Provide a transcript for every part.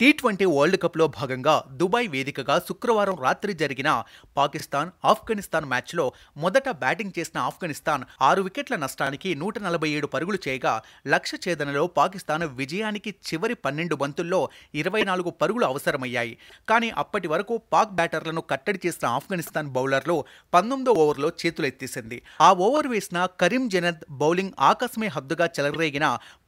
T twenty world కప్లో భాగంగా Dubai వేదికగా శుక్రవారం రాత్రి జరిగిన పాకిస్తాన్ ఆఫ్ఘనిస్తాన్ మ్యాచ్లో మొదట బ్యాటింగ్ చేసిన ఆఫ్ఘనిస్తాన్ ఆరు వికెట్ల నష్టానికి నూట నలభై ఏడు పరుగులు చేయగా లక్ష ఛేదనలో పాకిస్తాన్ విజయానికి చివరి పన్నెండు బంతుల్లో ఇరవై నాలుగు పరుగులు అవసరమయ్యాయి కానీ అప్పటి వరకు పాక్ బ్యాటర్లను కట్టడి చేసిన ఆఫ్ఘనిస్తాన్ బౌలర్లు పంతొమ్మిదో ఓవర్లో చేతులెత్తేసింది ఆ ఓవర్ వేసిన కరీం జనద్ బౌలింగ్ ఆకస్మే హద్దుగా చెలరేగిన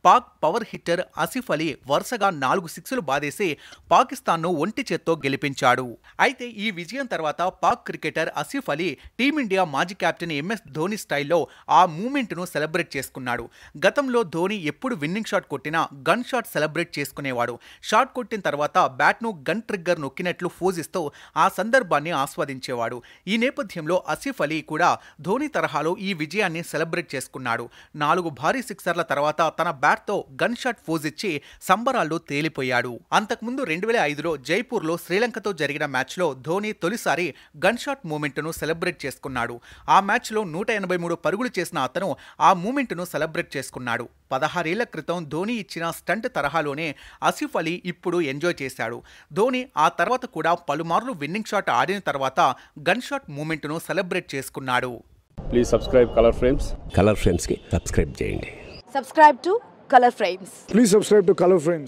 పాక్ పవర్ హిట్టర్ అసిఫ్ అలీ వరుసగా నాలుగు సిక్స్లు బాధేశారు చేసి పాకిస్తాన్ను ఒంటి చేత్తో గెలిపించాడు అయితే ఈ విజయం తర్వాత పాక్ క్రికెటర్ అసిఫ్ అలీ టీమిండియా మాజీ కెప్టెన్ ఎంఎస్ ధోని స్టైల్లో ఆ మూమెంట్ను సెలబ్రేట్ చేసుకున్నాడు గతంలో ధోని ఎప్పుడు విన్నింగ్ షాట్ కొట్టినా గన్ షాట్ సెలబ్రేట్ చేసుకునేవాడు షాట్ కొట్టిన తర్వాత బ్యాట్ను గన్ ట్రిగ్గర్ నొక్కినట్లు ఫోజిస్తూ ఆ సందర్భాన్ని ఆస్వాదించేవాడు ఈ నేపథ్యంలో అసిఫ్ అలీ కూడా ధోని తరహాలో ఈ విజయాన్ని సెలబ్రేట్ చేసుకున్నాడు నాలుగు భారీ సిక్సర్ల తర్వాత తన బ్యాట్తో గన్ షాట్ ఫోజిచ్చి సంబరాల్లో తేలిపోయాడు అంత అంతకుముందు రెండు వేల ఐదులో జైపూర్లో శ్రీలంకతో జరిగిన మ్యాచ్లో ధోని తొలిసారి గన్షాట్ మూమెంట్ను సెలబ్రేట్ చేసుకున్నాడు ఆ మ్యాచ్లో నూట ఎనభై మూడు పరుగులు చేసిన అతను ఆ మూమెంట్ను సెలబ్రేట్ చేసుకున్నాడు పదహారేళ్ల క్రితం ధోని ఇచ్చిన స్టంట్ తరహాలోనే అసిఫ్ అలీ ఇప్పుడు ఎంజాయ్ చేశాడు ధోని ఆ తర్వాత కూడా పలుమార్లు విన్నింగ్ షాట్ ఆడిన తర్వాత గన్ షాట్ మూమెంట్ను సెలబ్రేట్ చేసుకున్నాడు please subscribe colour frames colour ఫ్రేమ్స్కి సబ్స్క్రైబ్ చేయండి subscribe to colour frames please subscribe to colour frames